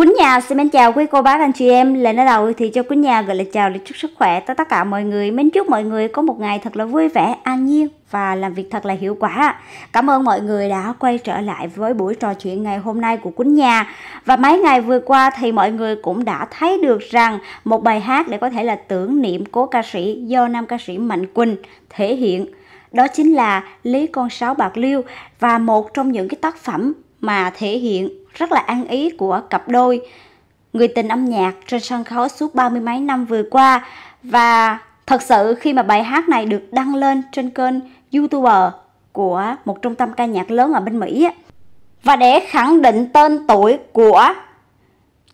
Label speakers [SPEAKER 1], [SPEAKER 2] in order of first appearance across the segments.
[SPEAKER 1] Quýnh Nhà xin mến chào quý cô bác anh chị em Lần ở đầu thì cho Quýnh Nhà gửi lời chào lời chúc sức khỏe tới tất cả mọi người Mến chúc mọi người có một ngày thật là vui vẻ, an nhiên và làm việc thật là hiệu quả Cảm ơn mọi người đã quay trở lại với buổi trò chuyện ngày hôm nay của Quýnh Nhà Và mấy ngày vừa qua thì mọi người cũng đã thấy được rằng Một bài hát để có thể là tưởng niệm cố ca sĩ do nam ca sĩ Mạnh Quỳnh thể hiện đó chính là Lý Con Sáo Bạc Liêu và một trong những cái tác phẩm mà thể hiện rất là ăn ý của cặp đôi người tình âm nhạc trên sân khấu suốt ba mươi mấy năm vừa qua và thật sự khi mà bài hát này được đăng lên trên kênh youtuber của một trung tâm ca nhạc lớn ở bên Mỹ và để khẳng định tên tuổi của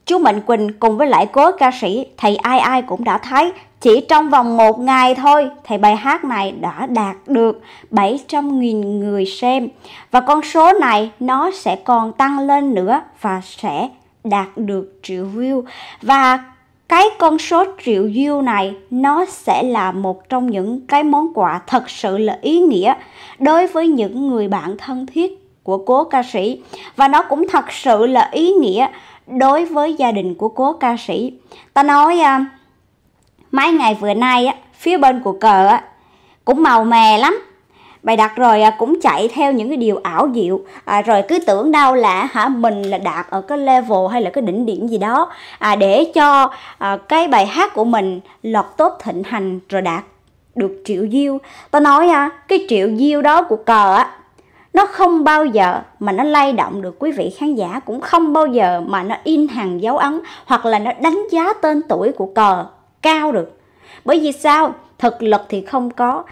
[SPEAKER 1] Chú Mạnh Quỳnh cùng với lại cố ca sĩ thầy ai ai cũng đã thấy chỉ trong vòng một ngày thôi thì bài hát này đã đạt được 700.000 người xem và con số này nó sẽ còn tăng lên nữa và sẽ đạt được triệu view và cái con số triệu view này nó sẽ là một trong những cái món quà thật sự là ý nghĩa đối với những người bạn thân thiết của cố ca sĩ và nó cũng thật sự là ý nghĩa đối với gia đình của cố ca sĩ. Ta nói à, mấy ngày vừa nay á, phía bên của cờ á, cũng màu mè lắm bài đặt rồi à, cũng chạy theo những cái điều ảo diệu à, rồi cứ tưởng đâu là hả mình là đạt ở cái level hay là cái đỉnh điểm gì đó à, để cho à, cái bài hát của mình lọt tốt thịnh hành rồi đạt được triệu view tao nói à, cái triệu view đó của cờ á nó không bao giờ mà nó lay động được quý vị khán giả cũng không bao giờ mà nó in hàng dấu ấn hoặc là nó đánh giá tên tuổi của cờ cao được bởi vì sao thực lực thì không có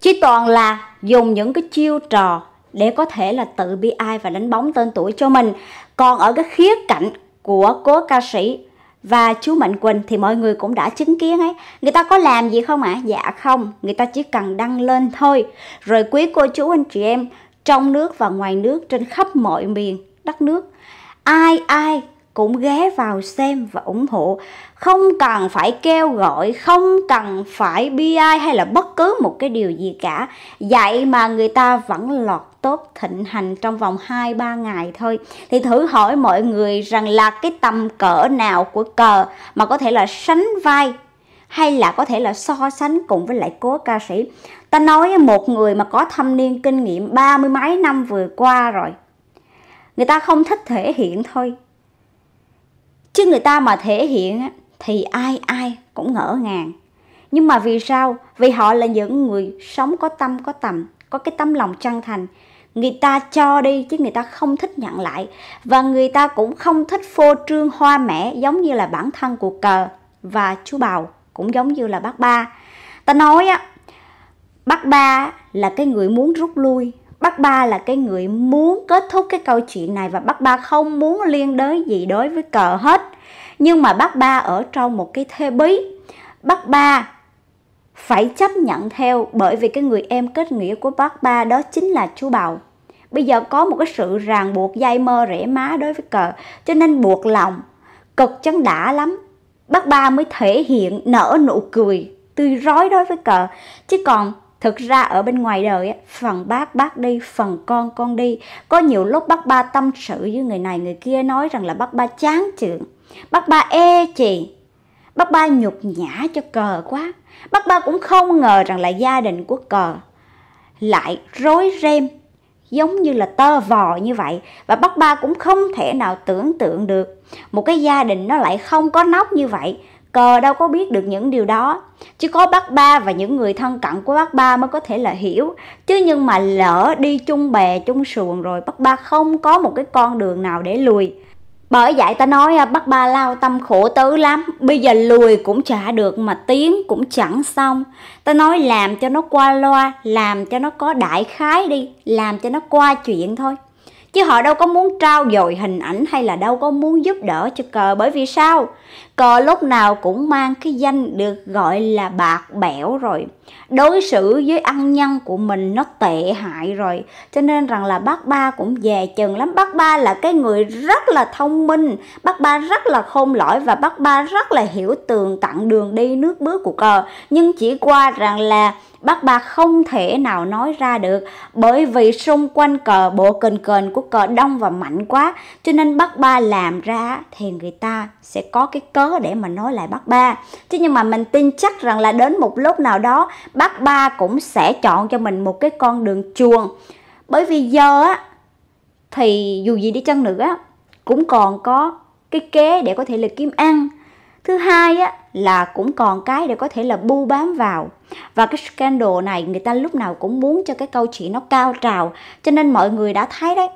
[SPEAKER 1] chỉ toàn là dùng những cái chiêu trò để có thể là tự bi ai và đánh bóng tên tuổi cho mình còn ở cái khía cạnh của cố ca sĩ và chú Mạnh Quỳnh thì mọi người cũng đã chứng kiến ấy Người ta có làm gì không ạ? À? Dạ không, người ta chỉ cần đăng lên thôi Rồi quý cô chú anh chị em trong nước và ngoài nước trên khắp mọi miền đất nước ai ai cũng ghé vào xem và ủng hộ không cần phải kêu gọi không cần phải bi ai hay là bất cứ một cái điều gì cả vậy mà người ta vẫn lọt tốt thịnh hành trong vòng 2-3 ngày thôi thì thử hỏi mọi người rằng là cái tầm cỡ nào của cờ mà có thể là sánh vai hay là có thể là so sánh cùng với lại cố ca sĩ ta nói một người mà có thâm niên kinh nghiệm ba mươi mấy năm vừa qua rồi người ta không thích thể hiện thôi chứ người ta mà thể hiện thì ai ai cũng ngỡ ngàng nhưng mà vì sao vì họ là những người sống có tâm có tầm có cái tấm lòng chân thành người ta cho đi chứ người ta không thích nhận lại và người ta cũng không thích phô trương hoa mẻ giống như là bản thân của cờ và chú bào cũng giống như là bác ba ta nói á bác ba là cái người muốn rút lui bác ba là cái người muốn kết thúc cái câu chuyện này và bác ba không muốn liên đới gì đối với cờ hết nhưng mà bác ba ở trong một cái thê bí bác ba phải chấp nhận theo bởi vì cái người em kết nghĩa của bác ba đó chính là chú bầu bây giờ có một cái sự ràng buộc dây mơ rễ má đối với cờ cho nên buộc lòng cực chấn đã lắm bác ba mới thể hiện nở nụ cười tươi rói đối với cờ chứ còn thực ra ở bên ngoài đời phần bác bác đi phần con con đi có nhiều lúc bác ba tâm sự với người này người kia nói rằng là bác ba chán chường bác ba e chị bác ba nhục nhã cho cờ quá bác ba cũng không ngờ rằng là gia đình của cờ lại rối rem giống như là tơ vò như vậy và bác ba cũng không thể nào tưởng tượng được một cái gia đình nó lại không có nóc như vậy cờ đâu có biết được những điều đó chỉ có bác ba và những người thân cận của bác ba mới có thể là hiểu chứ nhưng mà lỡ đi chung bè chung xuồng rồi bác ba không có một cái con đường nào để lùi bởi vậy ta nói à, bắt ba lao tâm khổ tứ lắm bây giờ lùi cũng chả được mà tiếng cũng chẳng xong ta nói làm cho nó qua loa làm cho nó có đại khái đi làm cho nó qua chuyện thôi chứ họ đâu có muốn trao dồi hình ảnh hay là đâu có muốn giúp đỡ cho cờ bởi vì sao cờ lúc nào cũng mang cái danh được gọi là bạc bẽo rồi đối xử với ăn nhân của mình nó tệ hại rồi cho nên rằng là bác ba cũng về chừng lắm bác ba là cái người rất là thông minh bác ba rất là khôn lõi và bác ba rất là hiểu tường tặng đường đi nước bước của cờ nhưng chỉ qua rằng là bác ba không thể nào nói ra được bởi vì xung quanh cờ bộ kền kền của cờ đông và mạnh quá cho nên bác ba làm ra thì người ta sẽ có cái cơ cớ để mà nói lại bác ba chứ nhưng mà mình tin chắc rằng là đến một lúc nào đó bác ba cũng sẽ chọn cho mình một cái con đường chuồng bởi vì giờ á thì dù gì đi chăng nữa cũng còn có cái kế để có thể là kiếm ăn thứ hai á là cũng còn cái để có thể là bu bám vào và cái scandal này người ta lúc nào cũng muốn cho cái câu chuyện nó cao trào cho nên mọi người đã thấy đấy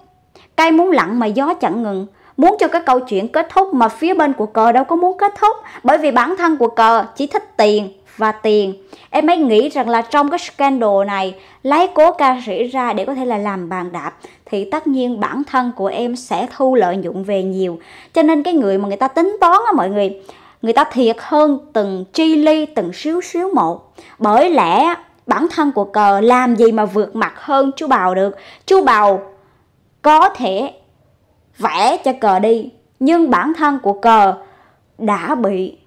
[SPEAKER 1] cay muốn lặng mà gió chẳng ngừng muốn cho cái câu chuyện kết thúc mà phía bên của cờ đâu có muốn kết thúc bởi vì bản thân của cờ chỉ thích tiền và tiền em ấy nghĩ rằng là trong cái scandal này lấy cố ca sĩ ra để có thể là làm bàn đạp thì tất nhiên bản thân của em sẽ thu lợi nhuận về nhiều cho nên cái người mà người ta tính toán á mọi người người ta thiệt hơn từng chi ly từng xíu xíu một bởi lẽ bản thân của cờ làm gì mà vượt mặt hơn chú bào được chú bào có thể vẽ cho cờ đi nhưng bản thân của cờ đã bị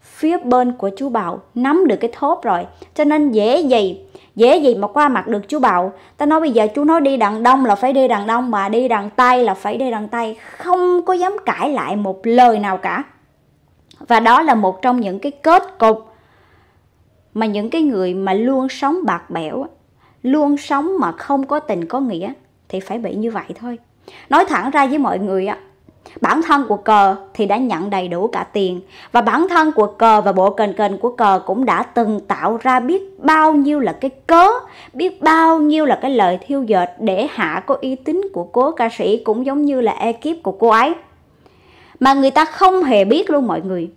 [SPEAKER 1] phía bên của chú Bảo nắm được cái thốt rồi cho nên dễ gì dễ gì mà qua mặt được chú Bảo ta nói bây giờ chú nói đi đằng đông là phải đi đằng đông mà đi đằng tây là phải đi đằng tây không có dám cãi lại một lời nào cả và đó là một trong những cái kết cục mà những cái người mà luôn sống bạc bẽo luôn sống mà không có tình có nghĩa thì phải bị như vậy thôi Nói thẳng ra với mọi người á, bản thân của cờ thì đã nhận đầy đủ cả tiền và bản thân của cờ và bộ kênh kênh của cờ cũng đã từng tạo ra biết bao nhiêu là cái cớ biết bao nhiêu là cái lời thiêu dệt để hạ có uy tín của cố ca sĩ cũng giống như là ekip của cô ấy mà người ta không hề biết luôn mọi người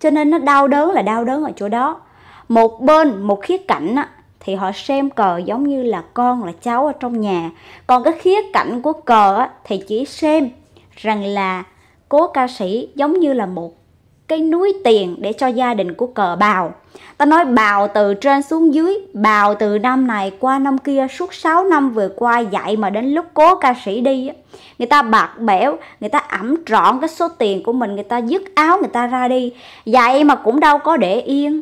[SPEAKER 1] cho nên nó đau đớn là đau đớn ở chỗ đó một bên một khía cạnh á, thì họ xem cờ giống như là con là cháu ở trong nhà còn cái khía cạnh của cờ á, thì chỉ xem rằng là cố ca sĩ giống như là một cái núi tiền để cho gia đình của cờ bào ta nói bào từ trên xuống dưới bào từ năm này qua năm kia suốt 6 năm vừa qua dạy mà đến lúc cố ca sĩ đi người ta bạc bẽo người ta ẩm trọn cái số tiền của mình người ta dứt áo người ta ra đi vậy mà cũng đâu có để yên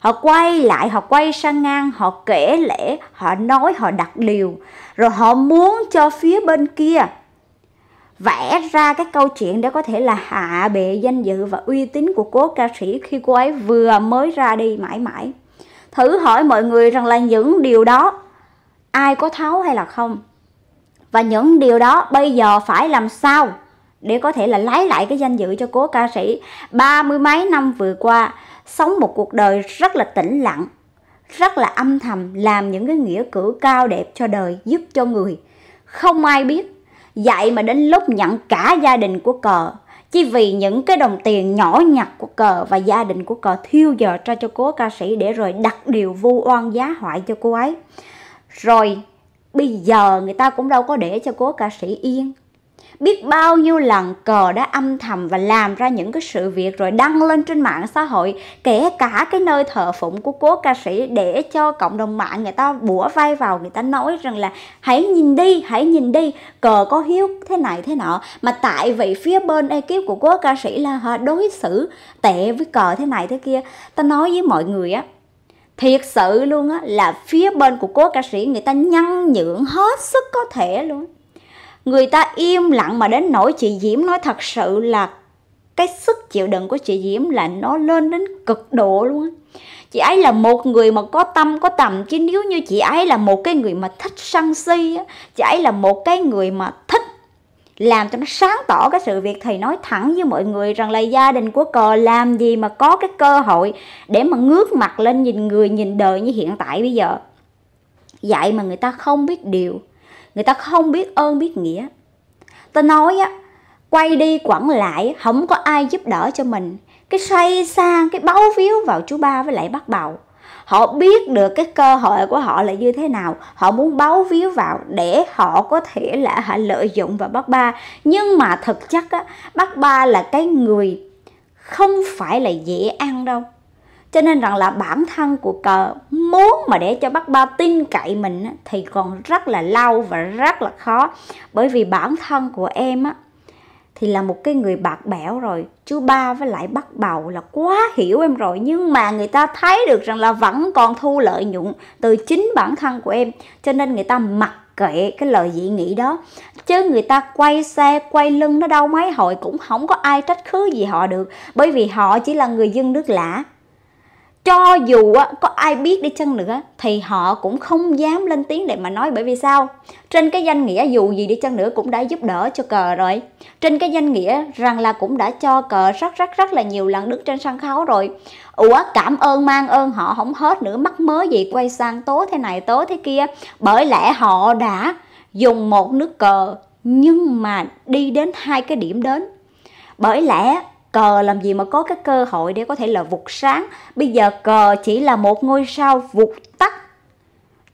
[SPEAKER 1] họ quay lại họ quay sang ngang họ kể lễ họ nói họ đặt điều rồi họ muốn cho phía bên kia vẽ ra cái câu chuyện để có thể là hạ bệ danh dự và uy tín của cố ca sĩ khi cô ấy vừa mới ra đi mãi mãi thử hỏi mọi người rằng là những điều đó ai có tháo hay là không và những điều đó bây giờ phải làm sao để có thể là lấy lại cái danh dự cho cố ca sĩ ba mươi mấy năm vừa qua sống một cuộc đời rất là tĩnh lặng, rất là âm thầm làm những cái nghĩa cử cao đẹp cho đời giúp cho người. Không ai biết, vậy mà đến lúc nhận cả gia đình của cờ chỉ vì những cái đồng tiền nhỏ nhặt của cờ và gia đình của cờ thiêu giờ cho cho cố ca sĩ để rồi đặt điều vu oan giá hoại cho cô ấy. Rồi bây giờ người ta cũng đâu có để cho cố ca sĩ yên biết bao nhiêu lần cờ đã âm thầm và làm ra những cái sự việc rồi đăng lên trên mạng xã hội kể cả cái nơi thờ phụng của cố ca sĩ để cho cộng đồng mạng người ta bủa vai vào người ta nói rằng là hãy nhìn đi hãy nhìn đi cờ có hiếu thế này thế nọ mà tại vì phía bên ekip của cố ca sĩ là họ đối xử tệ với cờ thế này thế kia ta nói với mọi người á thiệt sự luôn á là phía bên của cố ca sĩ người ta nhăn nhượng hết sức có thể luôn Người ta im lặng mà đến nỗi chị Diễm nói thật sự là cái sức chịu đựng của chị Diễm là nó lên đến cực độ luôn á. Chị ấy là một người mà có tâm, có tầm Chứ nếu như chị ấy là một cái người mà thích săn si á, Chị ấy là một cái người mà thích làm cho nó sáng tỏ cái sự việc thì nói thẳng với mọi người rằng là gia đình của cờ làm gì mà có cái cơ hội để mà ngước mặt lên nhìn người nhìn đời như hiện tại bây giờ vậy mà người ta không biết điều người ta không biết ơn biết nghĩa ta nói á quay đi quẩn lại không có ai giúp đỡ cho mình cái xoay sang cái báu phiếu vào chú ba với lại bắt bầu họ biết được cái cơ hội của họ là như thế nào họ muốn báu phiếu vào để họ có thể là họ lợi dụng vào bác ba nhưng mà thực chất á bác ba là cái người không phải là dễ ăn đâu cho nên rằng là bản thân của cờ muốn mà để cho bác ba tin cậy mình thì còn rất là lâu và rất là khó bởi vì bản thân của em á thì là một cái người bạc bẽo rồi chú ba với lại bắt bầu là quá hiểu em rồi nhưng mà người ta thấy được rằng là vẫn còn thu lợi nhuận từ chính bản thân của em cho nên người ta mặc kệ cái lời dị nghị đó chứ người ta quay xe quay lưng nó đâu mấy hồi cũng không có ai trách khứ gì họ được bởi vì họ chỉ là người dân nước lạ cho dù có ai biết đi chăng nữa thì họ cũng không dám lên tiếng để mà nói bởi vì sao trên cái danh nghĩa dù gì đi chăng nữa cũng đã giúp đỡ cho cờ rồi trên cái danh nghĩa rằng là cũng đã cho cờ rất rất rất là nhiều lần đứng trên sân khấu rồi ủa cảm ơn mang ơn họ không hết nữa mắc mớ gì quay sang tố thế này tố thế kia bởi lẽ họ đã dùng một nước cờ nhưng mà đi đến hai cái điểm đến bởi lẽ cờ làm gì mà có cái cơ hội để có thể là vụt sáng bây giờ cờ chỉ là một ngôi sao vụt tắt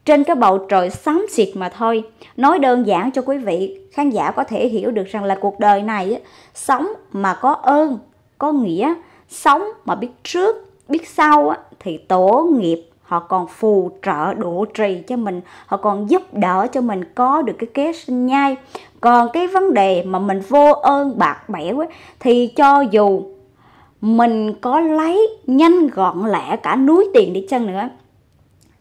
[SPEAKER 1] trên cái bầu trời xám xịt mà thôi nói đơn giản cho quý vị khán giả có thể hiểu được rằng là cuộc đời này sống mà có ơn có nghĩa sống mà biết trước biết sau thì tổ nghiệp họ còn phù trợ độ trì cho mình họ còn giúp đỡ cho mình có được cái kế sinh nhai còn cái vấn đề mà mình vô ơn bạc bẽo ấy, thì cho dù mình có lấy nhanh gọn lẹ cả núi tiền đi chăng nữa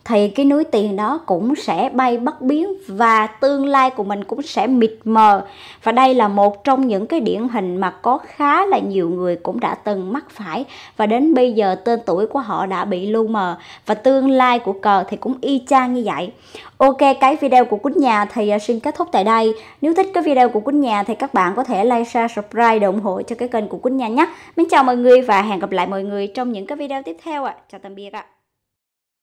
[SPEAKER 1] thì cái núi tiền đó cũng sẽ bay bất biến và tương lai của mình cũng sẽ mịt mờ và đây là một trong những cái điển hình mà có khá là nhiều người cũng đã từng mắc phải và đến bây giờ tên tuổi của họ đã bị lu mờ và tương lai của cờ thì cũng y chang như vậy Ok, cái video của Quýnh Nhà thì à, xin kết thúc tại đây. Nếu thích cái video của Quýnh Nhà thì các bạn có thể like, share, subscribe để ủng hộ cho cái kênh của Quýnh Nhà nhé. Mình chào mọi người và hẹn gặp lại mọi người trong những cái video tiếp theo ạ. À. Chào tạm biệt ạ. À.